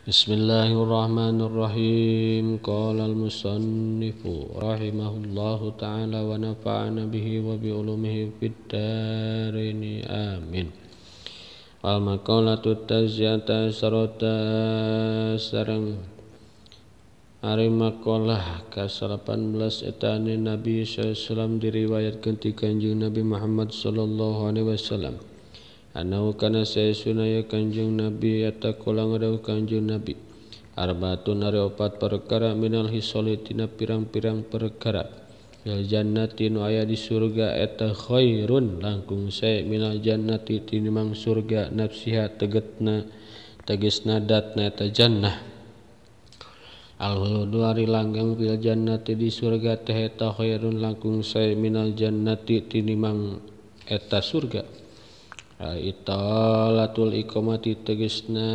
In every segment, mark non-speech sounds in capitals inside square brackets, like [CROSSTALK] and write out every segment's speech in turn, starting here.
بسم الله الرحمن الرحيم قال المصنف رحمه الله تعالى ونفعنا به وبعلومه في الدارين آمين والمقالة التازية عشرة سرن Hari makalah ke-18 etani Nabi SAW diriwayatkan di kanjeng Muhammad sallallahu alaihi wasallam. Quran Anaukana se sun kanjung nabi eta kolang da kanjung nabiarbaun narepat perekara minalhilitina pirang-pirarang perekara Biljannati aya di surga eta khoun langkung saya minaljanti tinnimang surga nafsiha tegetna teis nadat na eta Jannah Al dua hari langgang Biljanti di surga teeta khoun langkung saya minaljannati tinnimang eta surga. ittul qmati tegesna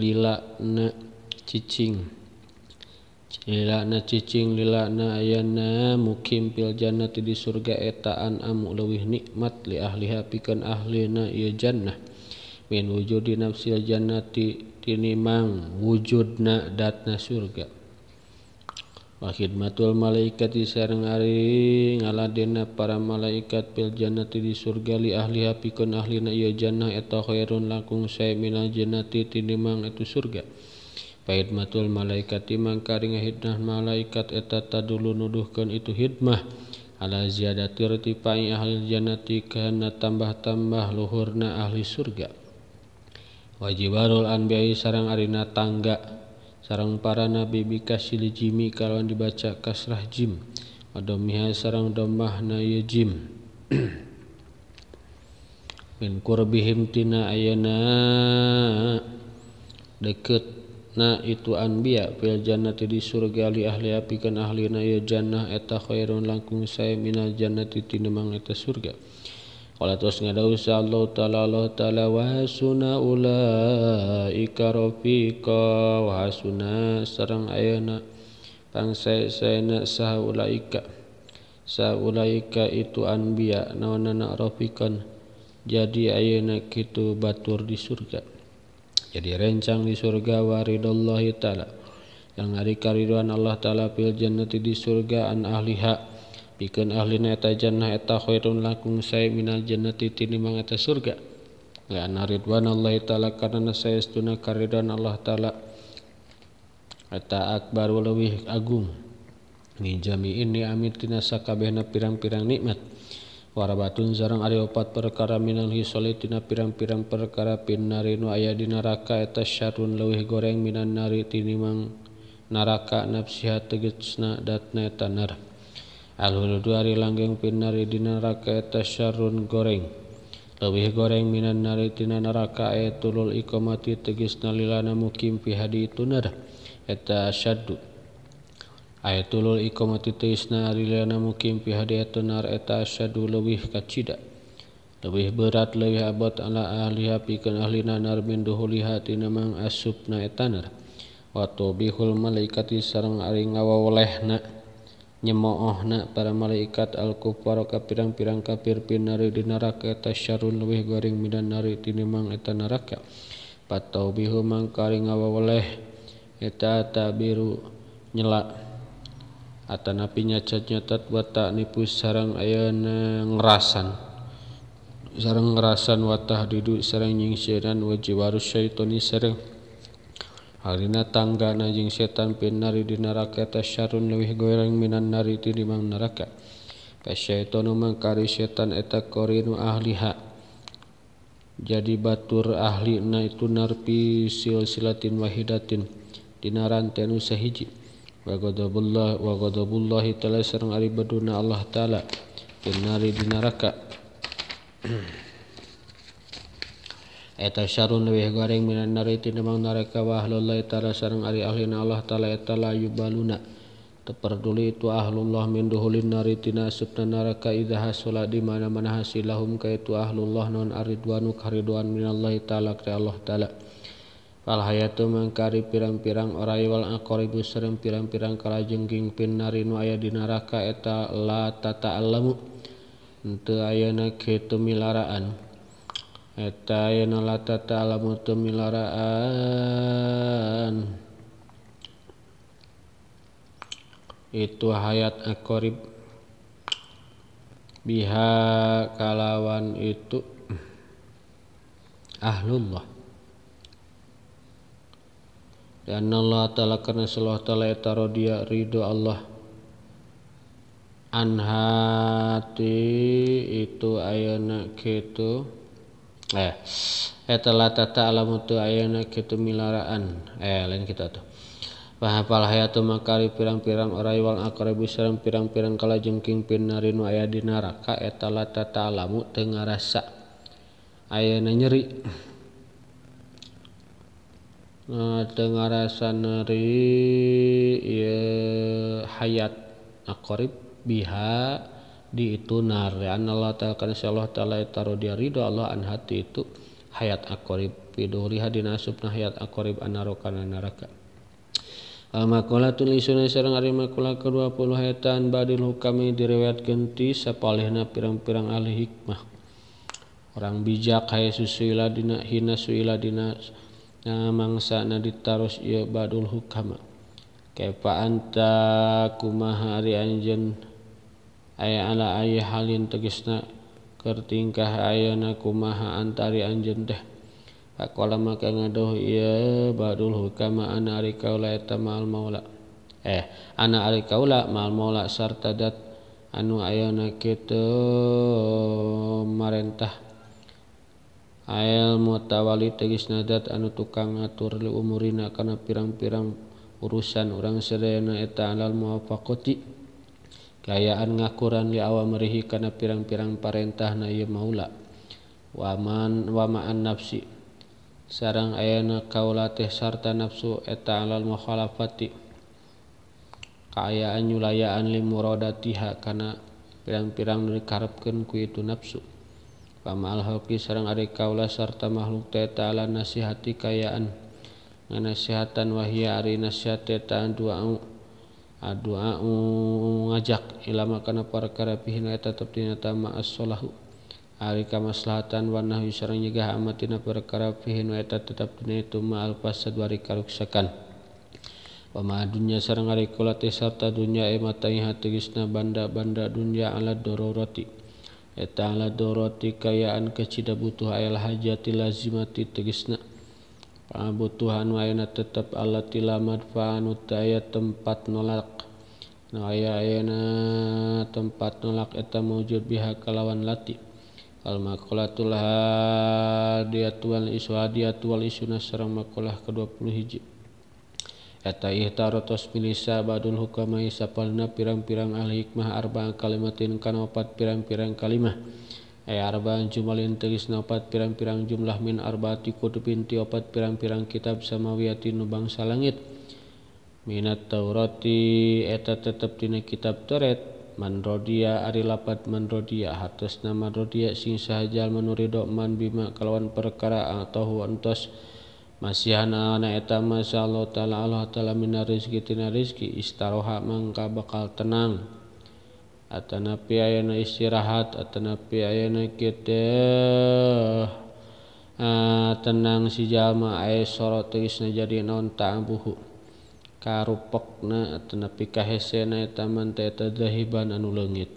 lilak na cicingnacing lilakna ayana mukim piljanati di surga etaan amuk lebih nikmat li ahlihapikan ahli nayajannah min wujud di nafsirjanati memang wujudnak datna surga dmatul malaikat di sarang Ari ngala dena para malaikatpiljanati di surgali ahli Ha ahlijannah langk itu surgattul malaikat imang karnah malaikat eteta dulu nuduhkan itu hidmah Allah tambah tambah Luhurna ahli surga wajibarulbiyi sarang arena tangga para nabibi kasih Jimmy kalauwan dibaca kasrah Jim pada miha sarang do na Jim [CLEARS THROAT] deket itu biak di surga ahliikan ahli najannah etakho langkung saya min tiang surga Qala terus ngadau Allah ta'ala Allah ta'ala wa hasuna ulaika rafiqa wa hasuna sarang ayana bangsa sayana ika ulaika saha ulaika itu anbiya naonana rafiqan jadi ayana kitu batur di surga jadi rencang di surga ridallahi ta'ala yang hari kariduan Allah ta'ala pil jannati di surga an ahliha деятельность ahlieta minal surgawan Allah karena Allah taak baruwi Agung nimi ini amittinakab na pirang-pirarang nikmat wara batun zarang Ariiyopat perekara minalhilitina pirang-pirang perekara pin nari nu aya di naraka eta s syun lewih goreng minan nari tinnimmbang naraka nafsha tegetna dat na tan narah Quran Alul dua hari langgeng pinaridina rakaetayun gorengbih goreng min naritina naaka aye tulul iko mati tegis nalirana mumpi hadi tunar eta asyahu aya tulul iko mati teis naan mumpi had e tunar eta asyadu lebih kacita lebih berat lebih abad a ah li haikan ahli nanar binduli hati nang asub na et tanar Wao bihul malaika sarang ari ngawa waleh na. nak para malaikat al-kufar ka pirang-pirang kafir pinari di neraka eta syarrun leuwih garing midan nari tinimang eta neraka patau bihu mangkari ngawaweleh eta tabiru nyela napi nyacat nyatat watak nipu sarang ayana ngerasan sarang ngerasan watah duduk sarang nyingsiran warus syaitoni sarang na tangga najing setan penari di neraka eta syarun leuwih goreng minan nari di dimang neraka. Kasyaitanu mangkari setan eta korinu ahliha. Jadi batur ahli na itu narpi silsilatin wahidatin dina rantai nu sahiji. Wa ghadabullah wa ghadabullahi ta'ala sareng ari Allah ta'ala Penari di neraka. [CLEARS THROAT] Sharunwi goreng sarang Allah tepeduli itu alumlah mindlin naritina subnaraka dah di mana menilahhum ka itu ahlah non ari wau karan minallah Allah haya tu mang kari pirang-pirang ora walaang kor igu sering pirang-pirang kalajengging pin nanu aya dinaraka ta la taalamu entu aya na ketumilaraaanmu Etayana la tata'lamu milaraan Itu hayat akorib Biha kalawan itu Ahlullah Dan Allah Ta'ala karena Allah Ta'ala etaro dia ridho Allah Anhati itu ayana gitu Eh. tataamu tuh ayaak kemiaraan Ellen eh, kita tuh pa-apa haya tuh makari pirang-pirang ora iwang akorib bisarang pirang-pirang kalauajengking pin na aya dinaraka etala alamu Ten rasa ayana nyeri eh, Ten rasa neri hayat nakorib bihak itu naho Allah hati itu hayat akoribat akoribnarakalis ke-20 hetan badil kami diriwayat genti sepalih na pirang-pirang ahli hikmah orang bijak Yesusiladina hiniladina mangsa na diruh badulkama kefaanta kumahari anjennta aya ala aya halin tegis na kertingkah aya na kumaan tari an jende ako maka ngado iye badulhu kamma anak a kaulaeta ma-malak eh anak a kaula ma-molak sartadat anu aya na ketemarentah aya motawawali tegis nadat anu tukang ngaturle um na kana pirang-pirang urusan urang selena eta anal mo pak koti Kaan ngakuran li awa mehi kana pirang-pirang parentah nae maula wamaan wamaan nafsi sarang aya na kauih sarta nafsu eetaal mahalapati Kaayaan yulayanaan li muradada tiha kana pirang-pirang niikarapken kuitu nafsu pamaal hoki sarang Ari kaula sarta makhluk tetaalan nasihati kayaan nga nasihatan wahiari nasya tetaan du. doa ngajak ilama kana perkara pihin eta tetep tama as-salahu ari kamaslahatan wa nahyu sareng nyegah amatina perkara pihin eta tetep dina itu ma al-fasad wa karuksakan wa ma dunya sareng ari kula sarta dunya e matai hatigisna banda-banda dunya ala dororoti eta ala dororoti kayaan kecida butuh ayal hajati lazimati tegisna Quan Abuhanna tetap Allahatilamadfanutya tempat nolak na aya-ana tempat nolak eta mujud bihak kalawan lati Alqatullah dia tuan isiya tuwal isuna serrangmakolah ke20 hiji. Eay ihta rotos pinsa badun hukama saalna pirang-pirang ahikkmaharbang kalimatin kan opat pirang-pirang kalimah. arban jumalin tegis nopat pirang-pirarang jumlah Minarbati kudupinti opat pirang-pirang kitab samawiyati nubang sa langgit Minat Tauroti eta p tin kitab turt Manrodia Aripat menrodia narodia singsajal menuuri dokman bimak kalauwan perkara atauwantos Masanaanaeta masa loala Minris gittinaariris ki ististaha ma ka bakal tenang. atanapi ayana istirahat atanapi ayana kita Uh, eh, tenang si jalma ay sorot tegisna jadi non ta'abuhu karupokna Atanapi kahesena eta man dahiban anu lengit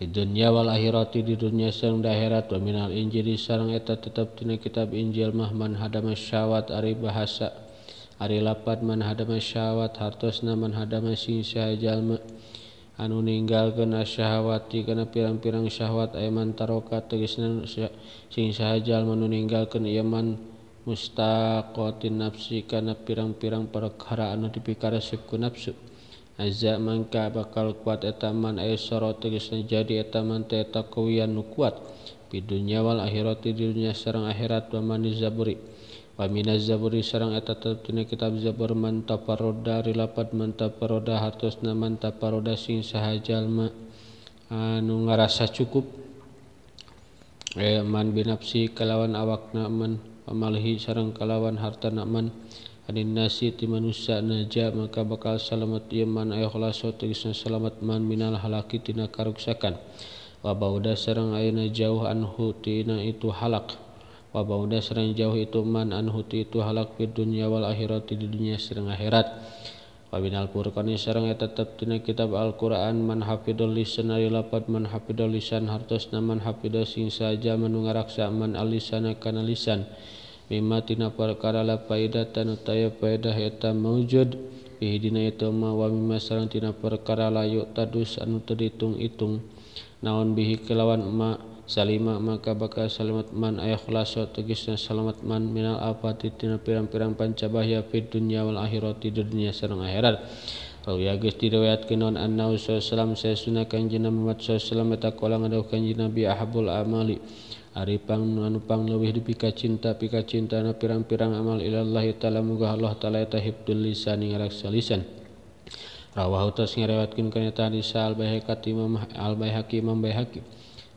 di dunia wal akhirati di dunia sang akhirat wa minal injil sarang eta tetap tina kitab injil mah man hadama syawat ari bahasa ari lapat man hadama syawat hartosna man hadama sing saha Quran meninggal kena syahwati kena pirang-pirang syahwat eman taroka tegisnan sing sahjal mening ke iaman mustaakoti nafsi kana pirang-pirang perekaraan di pikara suku nafsuuk Azangka bakal kuat etaman eesororo tegis jadi etaman tetak kewihan nu kuat pidunya wal ahirt tidulnya seorangrang akhirat pemani zaburi. Pamina Zaburi sarang eta teteptina kitab Zabur mantaparoda rilapat mantaparoda hartosna mantaparoda sing sahajalma anu ngarasa cukup eh man binapsi kalawan awak man pamalhi sarang kalawan harta naman anin nasi ti manusia naja maka bakal selamat ieu ya man ikhlaso tegasna selamat man minal halaki tina karuksakan wa bauda sareng ayeuna jauh anhu tina itu halak wa bauda serang jauh itu man anhuti itu halak fid dunya wal akhirat di dunia serang akhirat wa binal furqani serang eta teteptina kitab alquran man hafidul lisan ari lapat man hafidul lisan hartosna man hafidah sing saja menungaraksa man alisana kana lisan mimma tina perkara la faidah tan utaya faidah eta maujud bihdina itu ma wa mimma sareng tina perkara la yu tadus anu taditung itung naon bihi kelawan ma' Salima maka bakal salamat man ayakhlaswa tegisna salamat man minal afati tina pirang-pirang pancabahya fid dunya wal akhirati dunia serang akhirat. Rawi agus ya diriwayatkeun naon annahu salam saya wasallam kanjeng Nabi Muhammad salam mata kolang ada kanjeng Nabi ahabul amali Aripang nupang lebih dipika cinta pika cinta na pirang-pirang amal ilallah ya ta'ala muga Allah ta'ala ya tahib dulisan lisan ngaraksa lisan Rawahu tas ngarewatkeun kana tadi Sa'al Baihaqi Imam Al Baihaqi Imam Baihaqi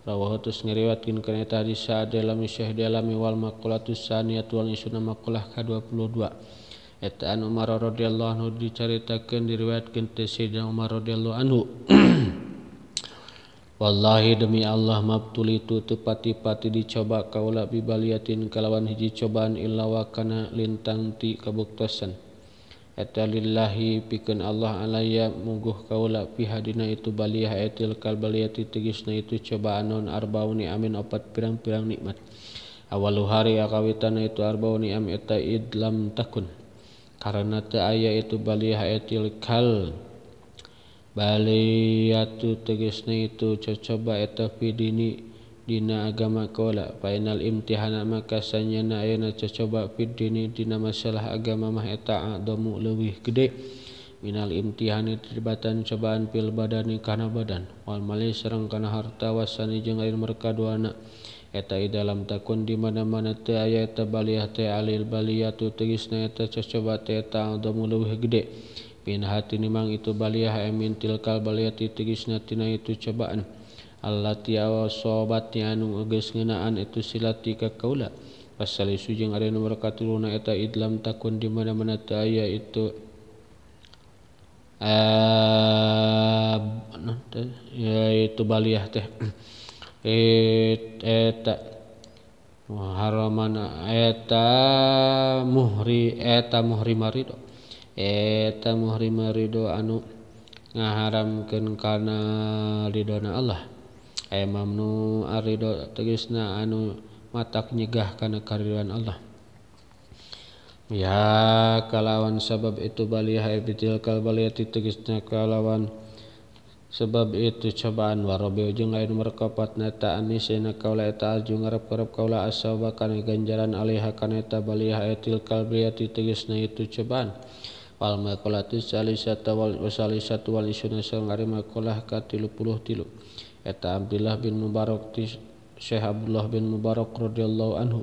bahwaus nyeriwaatkan keta disami Syekhmiwalmak ni Etaan Umar roddhiallah Anhu diceritaken diriwaatkan te si Umar Anhuwalai [CLEARS THROAT] demi Allah matul itu te pati-pati dicoba ka la bibaiyatin kalawan hijji cobaan Illawakkana lintang ti kebuktan. Eta pikan Allah alayya muguh kaula pihadina itu baliah etil kalbaliati tegisna itu coba cobaanun arbauni amin opat pirang-pirang nikmat. Awalu hari akawitana itu arbauni am eta idlam takun. Karena te ayah itu baliah etil kal baliah baliatu tegisna itu coba eta pidini dina agama kola final imtihan maka na ayana cocoba fit dini dina masalah agama mah eta domu leuwih gede minal imtihan terlibatan cobaan pil badani karena badan wal mali serang karena harta wasani jeung lain mereka duana eta i dalam takun di mana-mana teu aya eta baliah teh alil baliyatu tegisna eta cocoba teh eta domu leuwih gede pin hati nimang itu baliah emin tilkal baliyati na tina itu cobaan Allah ti sobat yang anuuge senngenaan itu siati kaula pasali sujeng ada yang nokati luna eta Islam takun dimana-mana ta itu eh yaitu baiyaahetahri muhho eteta muariho anu ngaharamkenkana did donna Allah carré Emam nu ariho tegisna anu matak nyigahkana karyawan Allah kalawan sabab itu balihatilkal baati tegis na wan sebab itu cobaan waobng lain merkoppattaani kaju ngarap-ep kaula as ganjaran aliha kaneta baliha tilkalati tegisna itu cean palm is ngarima ka tilupuluh tiluk. eta Abdulillah bin mubarok tis Syhablah bin mubarok rod Allah Anhu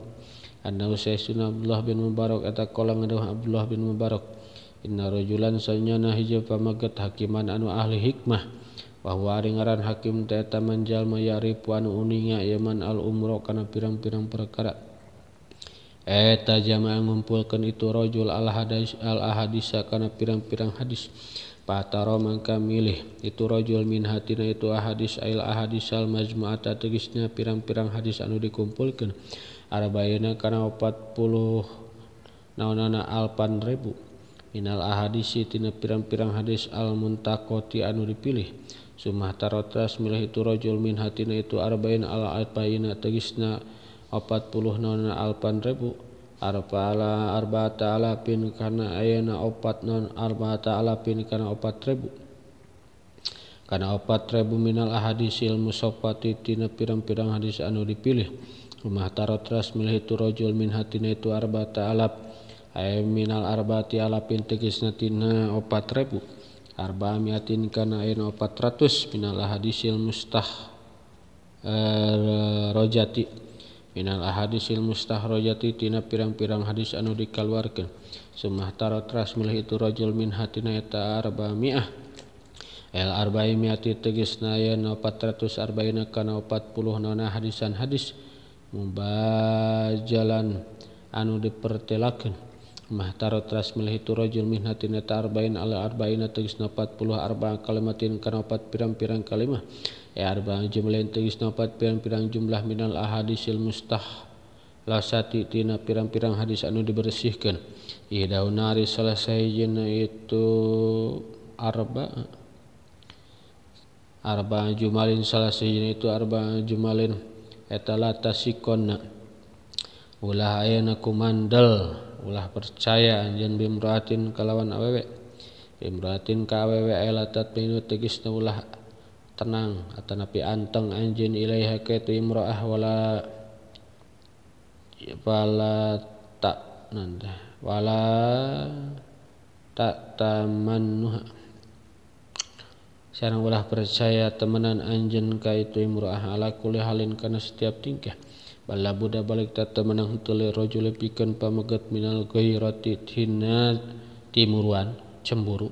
ansunlah bin mubarok eta kolangwang Abdullah bin mubarok inna rojulan sayonna hijab pamagt hakiman anu ahli hikmahwah waringaran hakim datata manjal mayyari puan uningya yeman al-umrok kana pirang-pirang perkara Eeta jama yang mempulkan itu rojul Allah hadis Al-ahadisa kana pirang-pirang hadis. Romangka milih iturojul min Hatina itu hadis a hadisal majmaata tegisnya pirang-pirarang hadis anu dikumpulkan arabayina karena 40panribu Inal Allah hadistina pirang-pirarang hadis Almuntakoti anu dipilih Sumatarrotra milih iturojul min Hatina itu arabbain Allahla Alpaina tegisna40panribu, Arba ala arba ta'ala alapin karena ayana opat non arba ta'ala alapin karena opat ribu karena opat ribu minal ilmu sopati tina pirang-pirang hadis anu dipilih rumah tarot ras milih itu rojul min hatina itu arba ta'ala ay minal arba ti alapin tegisna tina opat ribu arba miatin karena ayana opat ratus minal ahadisil mustah er, eh, rojati minal ahadisil mustahrojati tina pirang-pirang hadis anu dikaluarkeun sumahtara teras milih itu rojul min hatina eta mi'ah el arba'i miati tegisna yana 440 kana 40 nona hadisan hadis mubajalan anu mah taro teras milih itu rojul min hatina ta arba'in ala arba'ina pat 40 arba'an kalimatin kana 4 pirang-pirang kalimah e arba'in jumlah tegis nopat pirang-pirang jumlah minal ahadisil mustah lasati tina pirang-pirang hadis anu dibersihkan ihdau nari salah jina itu arba arba jumalin salah jina itu arba jumalin etala sikonna ulah ayana kumandel ulah percaya anjen bimroatin kalawan awewe bimroatin ka elatat minu tegisna ulah tenang atau napi anteng anjin ilaiha kaitu imra'ah wala wala tak nanda wala tak tamannuh. Seorang ulah percaya temenan anjen kaitu imra'ah ala kulli halin karena setiap tingkah bala buddha balik tak temenang tuli rojul pikeun pamegat minal ghairati tina timuruan cemburu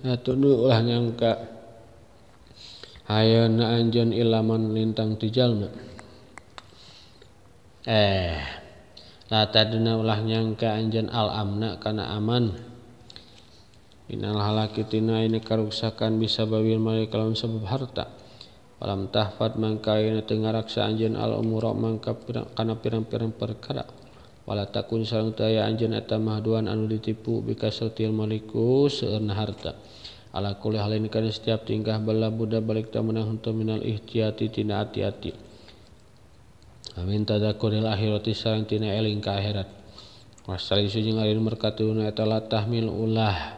Atunu eh, ulah nyangka na anjan ilaman lintang tijalna. Eh, dina ulah nyangka anjan al amna kana aman. Inal halaki tina ini karuksakan bisa babil malik lawan sebab harta. Walam tahfat mangka ini tengaraksa anjan al umura mangka pirang, kana pirang-pirang perkara wala takun sarang taya anjeun eta mahduan anu ditipu bika sertil maliku seueun harta ala kulli halin kana setiap tingkah bala budak balik tamunah henteu minal ihtiyati tina ati-ati amin tadakuril akhirati sarang tina eling ka akhirat wasali sujung alin merkatuna eta tahmil ulah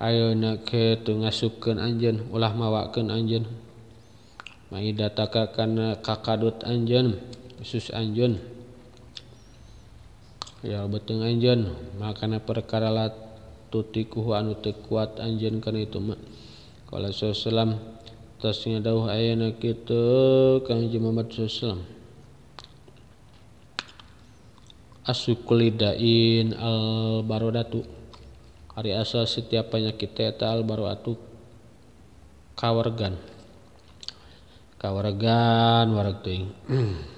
ayeuna ke teu ngasupkeun anjeun ulah mawakeun anjeun Mai kakadut anjeun khusus anjeun ya beteng anjen makanya perkara la tutikuhu anu tekuat anjen karena itu mak. Kalau sesalam tasnya tos ngadawuh ayeuna kitu kanjeng Muhammad sallam asukulidain al barodatu hari asal setiap penyakit eta al barodatu kawargan kawargan warag teuing [CLEARS THROAT]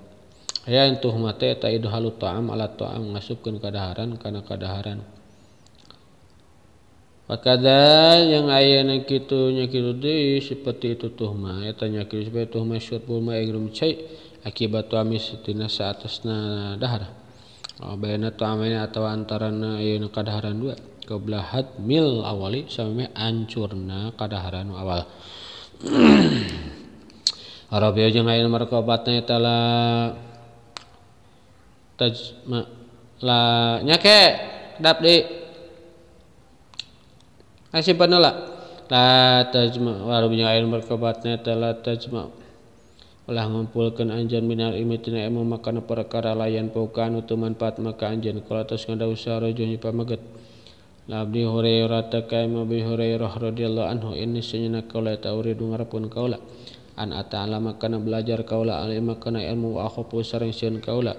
ya intuh mate ta idhalu ta'am ala ta'am ngasupkeun kadaharan kana kadaharan Pakada yang ayana kitu nya kitu deui seperti itu tuh mah eta ya, nya kitu seperti tuh mah syurbul ma igrum cai akibat amis tina na dahar. Oh, bayana ta'amina atawa antarana ayeuna kadaharan dua keblahat mil awali sampai ancurna kadaharan awal. Arabia [CLEARS THROAT] jangan aya marka obatna telah tajma la nyake dap di asih panula la tajma warubinya air berkebatnya telah tajma ulah mengumpulkan anjan minar imi tina emu makan perkara layan pokan utuman pat maka anjan kalau atas ngada usaha rojo nyipa rata Labdi Hurairah takai mabi Hurairah radhiyallahu anhu ini senyana kaulah tauri pun kaulah an ata'ala makana belajar kaulah alim kana ilmu wa akhupu sarang sian kaulah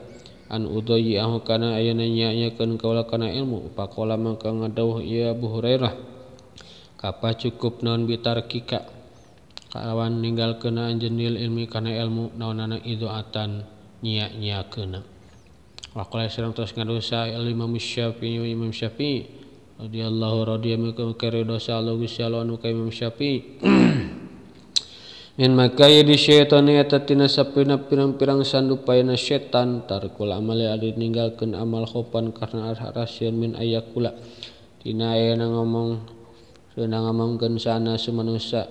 an udayyahu kana ayana kan kaula kana ilmu pakola mangka ngadawuh iya Abu Hurairah kapah cukup naon kika, kawan ninggal kena anjenil ilmi kana ilmu atan iduatan nya kena, Waqala sareng terus ngadosa Imam Syafi'i Imam Syafi'i radhiyallahu radhiyallahu anhu karidosa Allah Gusti Allah Imam Syafi'i [CLEARS THROAT] makaye di syton nieta tin sa pin na pirangmpirang sandupay na setan tar kula ninggalken amal hopan karenaarha ra min aya kulatinae na ngomong na ngoong ken sana semanusa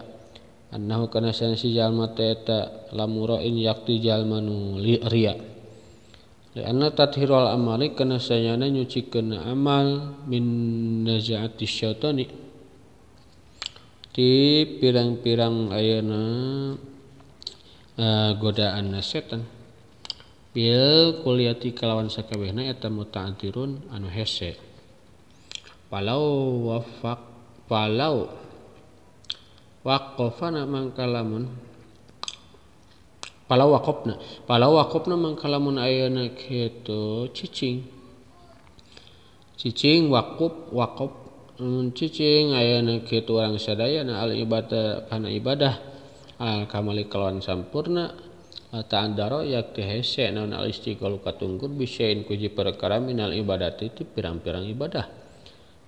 annahu kana sen si jallma teta lamuroin yati jalmanu li riana tahirol amalik kana na say na nyuci ke na amal min nazaati syyatonik. di pirang-pirang ayana uh, eh, godaan setan bil kuliati kalawan sakabehna eta muta'atirun anu hese walau wafak walau waqafana mangkalamun palau wakopna palau wakopna mangkalamun ayana kitu cicing cicing wakup wakop ccing aya orang se iba karena ibadah kami kalauwan sampurnaroyakuka tunggur bisain kuji perekaraminal ibadah titik pirang-piran ibadah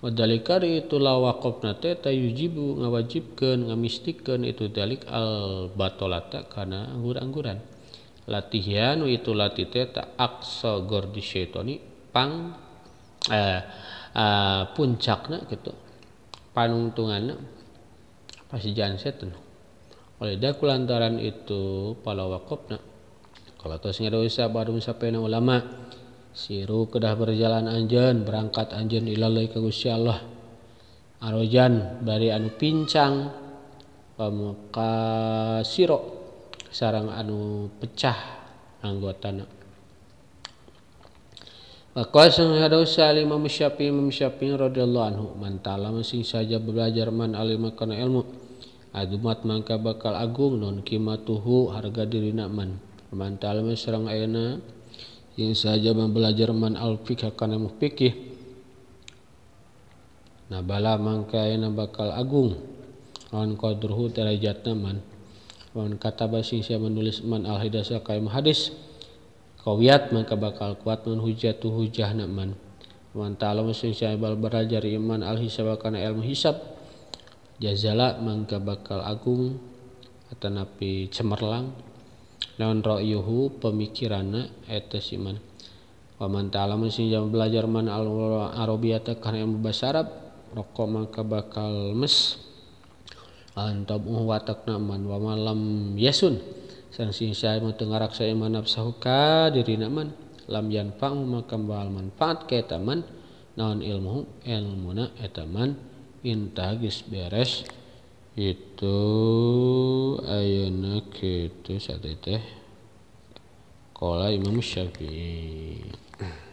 modal kar itu lawakkopna Teta yujibu ngawajib kengemistikan itu dalik albato latak karena anggur-angguran latihan itu lati Te aso gordistonpang eh Ah, puncaknya gitu panungtungannya pasijaan setan oleh daku lantaran itu pala wakopna kalau tos ngadoisa baru sampai ulama siru kedah berjalan anjen berangkat anjen ilalai ke Gusti Allah arojan dari anu pincang pemuka siro sarang anu pecah anak maka sang hadaus alim, Imam Syafi'i Imam Syafi'i radhiyallahu anhu mantala mesin saja belajar man alim akan ilmu adumat mangka bakal agung non kima kimatuhu harga diri nak man mantala sareng ayana yang saja belajar man al akan kana mu fikih nah bala mangka ayana bakal agung non kodruhu terajat man wan kata basing saya menulis man al hidasa kaim hadis kawiat maka bakal kuat hujah tu hujah naman man ta'ala musim syabal berajar iman al hisab kana ilmu hisab jazala maka bakal agung atanapi cemerlang naon ra'yuhu pemikiranna eta siman wa man ta'ala musim jam belajar man al arabiyata kana ilmu bahasa Arab rokok maka bakal mes antab watakna man wa malam yasun sing saya ngarak saya manap sahuka diri naman lam yan pang maka bakal manfaat ke taman non ilmu na etaman intagis beres itu ayana gitu sate teh kola imam syafi'i